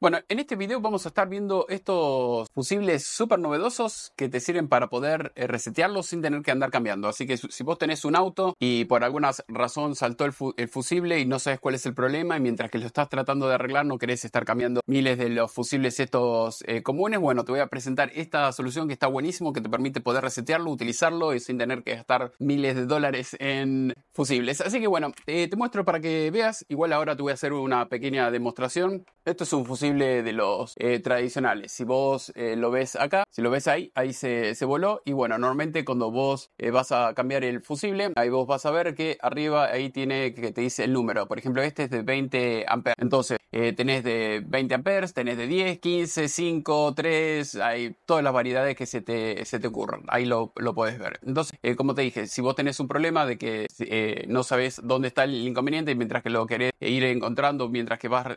Bueno, en este video vamos a estar viendo estos fusibles súper novedosos que te sirven para poder eh, resetearlos sin tener que andar cambiando. Así que si vos tenés un auto y por alguna razón saltó el, fusible y no sabes cuál es el problema y mientras que lo estás tratando de arreglar no querés estar cambiando miles de los fusibles estos eh, comunes, bueno, te voy a presentar esta solución que está buenísimo, que te permite poder resetearlo, utilizarlo y sin tener que gastar miles de dólares en fusibles. Así que bueno, eh, te muestro para que veas. Igual ahora te voy a hacer una pequeña demostración. Esto es un fusible de los eh, tradicionales. Si vos eh, lo ves acá, si lo ves ahí, ahí se, se voló. Y bueno, normalmente cuando vos eh, vas a cambiar el fusible, ahí vos vas a ver que arriba ahí tiene que te dice el número. Por ejemplo, este es de 20 amperes. Entonces, eh, tenés de 20 amperes, tenés de 10, 15, 5, 3, hay todas las variedades que se te, ocurran. Ahí lo, lo podés ver. Entonces, eh, como te dije, si vos tenés un problema de que eh, no sabés dónde está el inconveniente mientras que lo querés ir encontrando, mientras que vas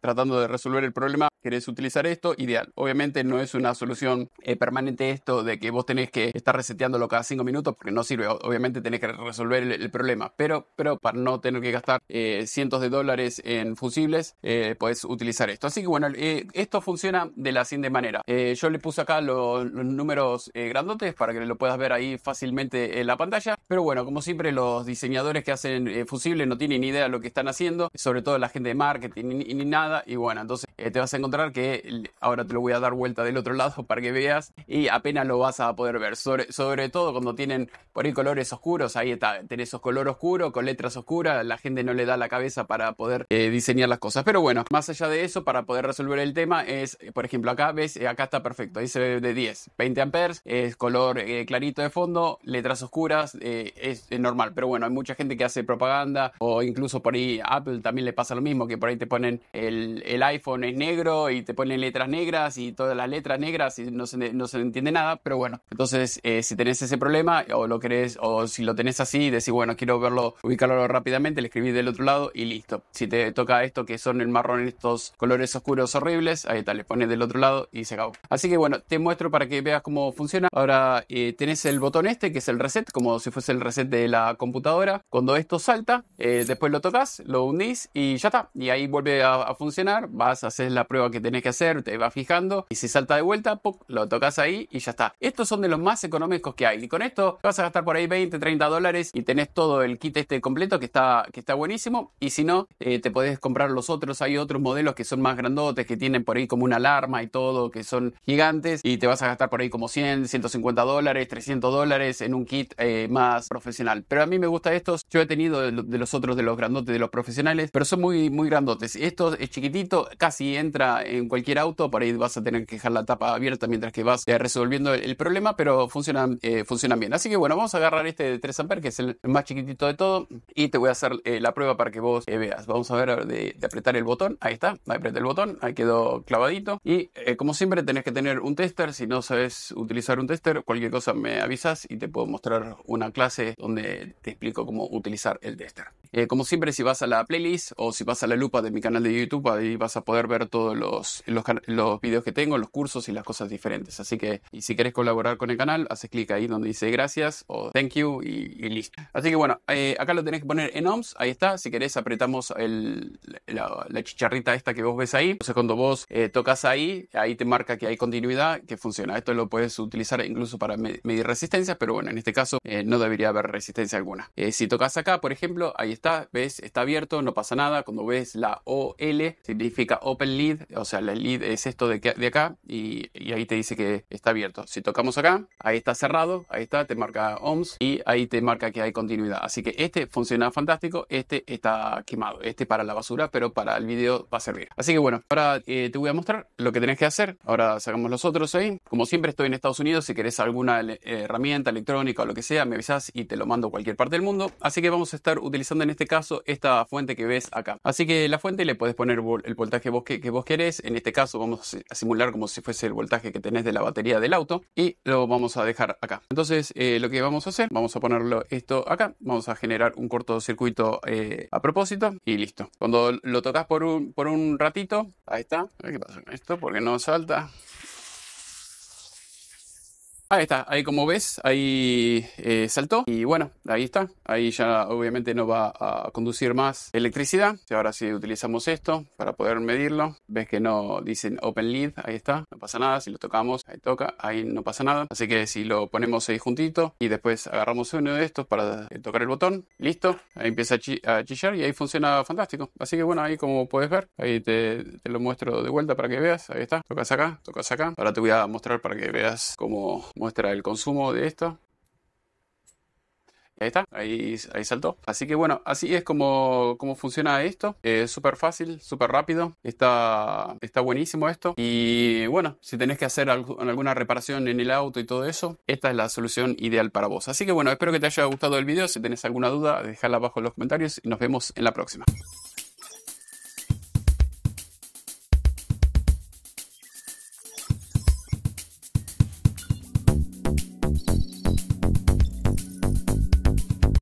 tratando de resolver el problema, querés utilizar esto, ideal. Obviamente no es una solución permanente esto de que vos tenés que estar reseteándolo cada 5 minutos porque no sirve. Obviamente tenés que resolver el, problema, pero, pero para no tener que gastar cientos de dólares en fusibles, eh, puedes utilizar esto. Así que bueno, eh, esto funciona de la siguiente manera. Eh, yo le puse acá los, números grandotes para que lo puedas ver ahí fácilmente en la pantalla. Pero bueno, como siempre, los diseñadores que hacen fusible no tienen ni idea de lo que están haciendo, sobre todo la gente de marketing ni, nada. Y bueno, entonces te vas a encontrar que ahora te lo voy a dar vuelta del otro lado para que veas y apenas lo vas a poder ver. Sobre, todo cuando tienen por ahí colores oscuros, ahí está, tenés esos color oscuro con letras oscuras, la gente no le da la cabeza para poder diseñar las cosas. Pero bueno, más allá de eso, para poder resolver el tema es, eh, por ejemplo, acá ves, eh, acá está perfecto, ahí se ve de 10, 20 amperes, es color eh, clarito de fondo, letras oscuras, es, normal. Pero bueno, hay mucha gente que hace propaganda o incluso por ahí Apple también le pasa lo mismo, que por ahí te ponen el, iPhone es negro y te ponen letras negras y todas las letras negras y no se, entiende nada, pero bueno, entonces si tenés ese problema o lo querés o si lo tenés así decís, bueno, quiero verlo, ubicarlo rápidamente, le escribís del otro lado y listo. Si te toca esto que son el marrón en estos colores oscuros horribles. Ahí está, le pones del otro lado y se acabó. Así que bueno, te muestro para que veas cómo funciona. Ahora eh, tenés el botón este que es el reset, como si fuese el reset de la computadora. Cuando esto salta, eh, después lo tocas, lo hundís y ya está. Y ahí vuelve a, funcionar. Vas, haces la prueba que tenés que hacer, te vas fijando y si salta de vuelta, lo tocas ahí y ya está. Estos son de los más económicos que hay. Y con esto vas a gastar por ahí 20, 30 dólares y tenés todo el kit este completo que está, que está buenísimo. Y si no, eh, te podés comprar los otros hay otros modelos que son más grandotes, que tienen por ahí como una alarma y todo, que son gigantes y te vas a gastar por ahí como 100, 150 dólares, 300 dólares en un kit eh, más profesional. Pero a mí me gusta estos, yo he tenido de, los otros, de los grandotes, de los profesionales, pero son muy, muy grandotes. Esto es chiquitito, casi entra en cualquier auto, por ahí vas a tener que dejar la tapa abierta mientras que vas eh, resolviendo el problema, pero funcionan, eh, funcionan bien. Así que bueno, vamos a agarrar este de 3 amperes, que es el más chiquitito de todo, y te voy a hacer la prueba para que vos veas. Vamos a ver de apretar el botón, ahí está, ahí apreté el botón, ahí quedó clavadito. Y eh, como siempre tenés que tener un tester, si no sabes utilizar un tester, cualquier cosa me avisas y te puedo mostrar una clase donde te explico cómo utilizar el tester. Eh, como siempre, si vas a la playlist o si vas a la lupa de mi canal de YouTube, ahí vas a poder ver todos los, los, videos que tengo, los cursos y las cosas diferentes. Así que, si quieres colaborar con el canal, haces clic ahí donde dice gracias o thank you y, listo. Así que bueno, eh, acá lo tenés que poner en OMS, ahí está. Si querés, apretamos la, chicharrita esta que vos ves ahí. Entonces, cuando vos eh, tocas ahí, ahí te marca que hay continuidad, que funciona. Esto lo puedes utilizar incluso para medir resistencias, pero bueno, en este caso no debería haber resistencia alguna. si tocas acá, por ejemplo, ahí está, ves, está abierto, no pasa nada. Cuando ves la OL, significa Open Lead, o sea, el lead es esto de, que, de acá y, ahí te dice que está abierto. Si tocamos acá, ahí está cerrado, ahí está, te marca ohms y ahí te marca que hay continuidad. Así que este funciona fantástico, este está quemado, este para la basura, pero para el video va a servir. Así que bueno, ahora eh, te voy a mostrar lo que tenés que hacer. Ahora sacamos los otros ahí. Como siempre estoy en Estados Unidos, si querés alguna eh, herramienta electrónica o lo que sea, me avisas y te lo mando a cualquier parte del mundo. Así que vamos a estar utilizando en este caso esta fuente que ves acá. Así que la fuente le puedes poner el voltaje vos que, vos querés. En este caso vamos a simular como si fuese el voltaje que tenés de la batería del auto y lo vamos a dejar acá. Entonces eh, lo que vamos a hacer, vamos a ponerlo esto acá, vamos a generar un cortocircuito eh, a propósito y listo. Cuando lo tocas por un, por un ratito, ahí está. qué pasa con esto porque no salta. Ahí está, ahí como ves, ahí eh, saltó y bueno, ahí está, ahí ya obviamente no va a conducir más electricidad. Ahora si utilizamos esto para poder medirlo, ves que no dicen open lead, ahí está, no pasa nada, si lo tocamos, ahí toca, ahí no pasa nada. Así que si lo ponemos ahí juntito y después agarramos uno de estos para eh, tocar el botón, listo, ahí empieza a, chillar y ahí funciona fantástico. Así que bueno, ahí como puedes ver, ahí te, te lo muestro de vuelta para que veas, ahí está, tocas acá, tocas acá, ahora te voy a mostrar para que veas cómo muestra el consumo de esto. Ahí está, ahí, ahí saltó. Así que bueno, así es como, funciona esto. Es súper fácil, súper rápido. Está, está buenísimo esto. Y bueno, si tenés que hacer alguna reparación en el auto y todo eso, esta es la solución ideal para vos. Así que bueno, espero que te haya gustado el video. Si tenés alguna duda, dejala abajo en los comentarios y nos vemos en la próxima.